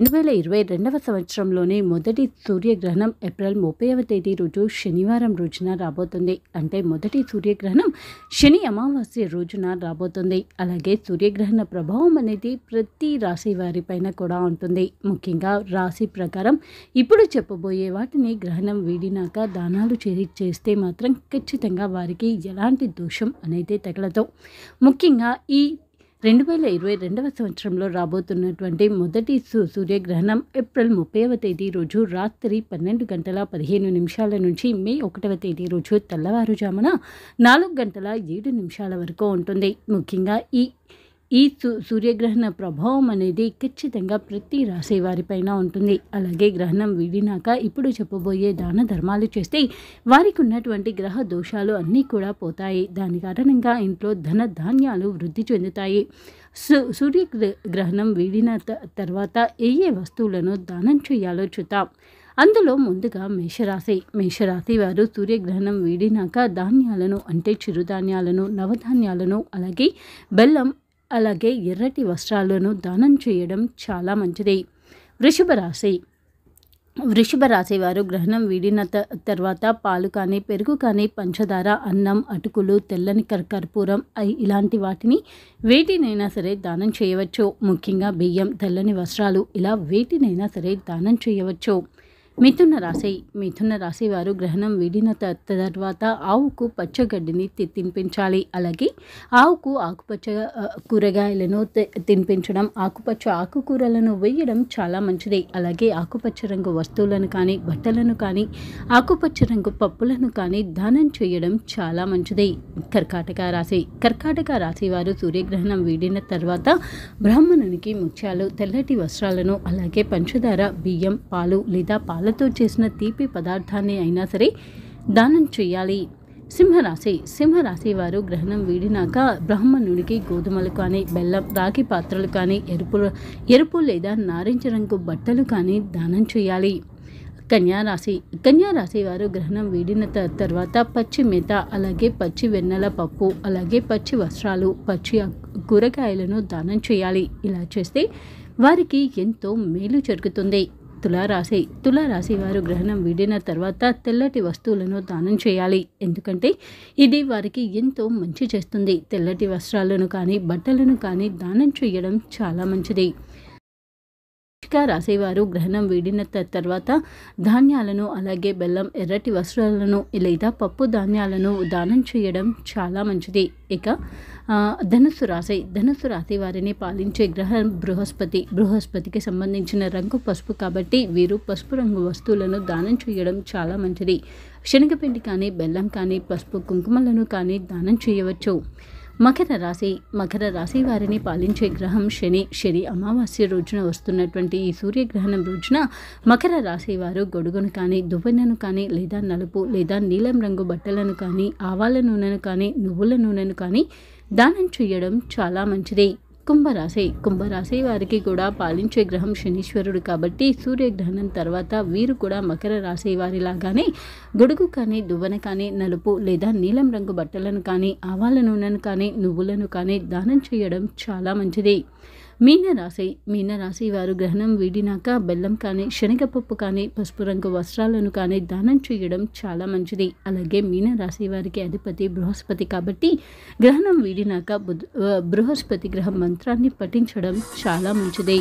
రెండు వేల ఇరవై రెండవ సంవత్సరంలోనే మొదటి సూర్యగ్రహణం ఏప్రిల్ ముప్పైవ తేదీ రోజు శనివారం రోజున రాబోతుంది అంటే మొదటి సూర్యగ్రహణం శని అమావాస్య రోజున రాబోతుంది అలాగే సూర్యగ్రహణ ప్రభావం అనేది ప్రతి రాశి వారిపైన కూడా ఉంటుంది ముఖ్యంగా రాశి ప్రకారం ఇప్పుడు చెప్పబోయే వాటిని గ్రహణం వీడినాక దానాలు చేరి చేస్తే మాత్రం ఖచ్చితంగా వారికి ఎలాంటి దోషం అనేది తగలదు ముఖ్యంగా ఈ రెండు వేల ఇరవై రెండవ సంవత్సరంలో రాబోతున్నటువంటి మొదటి సూర్యగ్రహణం ఏప్రిల్ ముప్పైవ తేదీ రోజు రాత్రి పన్నెండు గంటల పదిహేను నిమిషాల నుంచి మే ఒకటవ తేదీ రోజు తెల్లవారుజామున నాలుగు గంటల ఏడు నిమిషాల వరకు ఉంటుంది ముఖ్యంగా ఈ ఈ సూర్యగ్రహణ ప్రభావం అనేది ఖచ్చితంగా ప్రతి రాశి పైన ఉంటుంది అలాగే గ్రహణం వీడినాక ఇప్పుడు చెప్పబోయే దాన ధర్మాలు చేస్తే వారికి ఉన్నటువంటి గ్రహ దోషాలు అన్నీ కూడా పోతాయి దాని కారణంగా ఇంట్లో ధన ధాన్యాలు వృద్ధి చెందుతాయి సూర్య గ్రహణం వీడిన తర్వాత ఏ ఏ వస్తువులను దానం చేయాలో చూద్దాం అందులో ముందుగా మేషరాశి మేషరాశి వారు సూర్యగ్రహణం వీడినాక ధాన్యాలను అంటే చిరుధాన్యాలను నవధాన్యాలను అలాగే బెల్లం అలాగే ఎర్రటి వస్త్రాలను దానం చేయడం చాలా మంచిది వృషభ రాశి వృషభ రాశి వారు గ్రహణం వీడిన త తర్వాత పాలు కానీ పెరుగు కానీ పంచదార అన్నం అటుకులు తెల్లని కర్పూరం ఇలాంటి వాటిని వేటినైనా సరే దానం చేయవచ్చు ముఖ్యంగా బియ్యం తెల్లని వస్త్రాలు ఇలా వేటినైనా సరే దానం చేయవచ్చు మిథున రాశి మిథున రాశి వారు గ్రహణం వీడిన తర్వాత ఆవుకు పచ్చగడ్డిని తినిపించాలి అలాగే ఆవుకు ఆకుపచ్చ కూరగాయలను తినిపించడం ఆకుపచ్చ ఆకుకూరలను వేయడం చాలా మంచిది అలాగే ఆకుపచ్చ రంగు వస్తువులను కానీ బట్టలను కానీ ఆకుపచ్చ రంగు పప్పులను కానీ దానం చేయడం చాలా మంచిది కర్కాటక రాశి కర్కాటక రాశి వారు సూర్యగ్రహణం వీడిన తర్వాత బ్రాహ్మణునికి ముత్యాలు తెల్లటి వస్త్రాలను అలాగే పంచదార బియ్యం పాలు లేదా పాలు పాలతో చేసిన తీపి పదార్థాన్ని అయినా సరే దానం చేయాలి సింహరాశి సింహరాశి వారు గ్రహణం వీడినాక బ్రాహ్మణుడికి గోధుమలు కానీ బెల్లం రాగి పాత్రలు కానీ ఎరుపు ఎరుపు లేదా నారింజ రంగు బట్టలు కానీ దానం చేయాలి కన్యారాశి కన్యారాశి వారు గ్రహణం వీడిన తర్వాత పచ్చి మేత అలాగే పచ్చి వెన్నెల పప్పు అలాగే పచ్చి వస్త్రాలు పచ్చి కూరగాయలను దానం చేయాలి ఇలా చేస్తే వారికి ఎంతో మేలు జరుగుతుంది తులారాశి తులారాశి వారు గ్రహణం వీడిన తర్వాత తెల్లటి వస్తువులను దానం చేయాలి ఎందుకంటే ఇది వారికి ఎంతో మంచి చేస్తుంది తెల్లటి వస్త్రాలను కానీ బట్టలను కానీ దానం చేయడం చాలా మంచిది వృష్టిగా రాసేవారు గ్రహణం వీడిన తర్వాత ధాన్యాలను అలాగే బెల్లం ఎర్రటి వస్త్రాలను లేదా పప్పు ధాన్యాలను దానం చేయడం చాలా మంచిది ఇక ధనస్సు రాశి ధనస్సు రాశి వారిని పాలించే గ్రహం బృహస్పతి బృహస్పతికి సంబంధించిన రంగు పసుపు కాబట్టి వీరు పసుపు రంగు వస్తువులను దానం చేయడం చాలా మంచిది శనగపిండి కానీ బెల్లం కానీ పసుపు కుంకుమలను కానీ దానం చేయవచ్చు మకర రాశి మకర రాశి వారిని పాలించే గ్రహం శని శని అమావాస్య రోజున వస్తున్నటువంటి ఈ సూర్యగ్రహణం రోజున మకర రాశి వారు గొడుగును కానీ దువ్వెనను కానీ లేదా నలుపు లేదా నీలం రంగు బట్టలను కానీ ఆవాల నూనెను కానీ నువ్వుల నూనెను కానీ దానం చేయడం చాలా మంచిది కుంభరాశి కుంభరాశి వారికి కూడా పాలించే గ్రహం శనీశ్వరుడు కాబట్టి సూర్యగ్రహణం తర్వాత వీరు కూడా మకర రాశి వారిలాగానే గొడుగు కానీ దువ్వన కానీ నలుపు లేదా నీలం రంగు బట్టలను కానీ ఆవాల నూనెను కానీ నువ్వులను కానీ దానం చేయడం చాలా మంచిది మీనరాశి మీనరాశి వారు గ్రహణం వీడినాక బెల్లం కానీ శనగపప్పు కానీ పసుపు రంగు వస్త్రాలను కానీ దానం చేయడం చాలా మంచిది అలాగే మీనరాశి వారికి అధిపతి బృహస్పతి కాబట్టి గ్రహణం వీడినాక బృహస్పతి గ్రహ మంత్రాన్ని పఠించడం చాలా మంచిది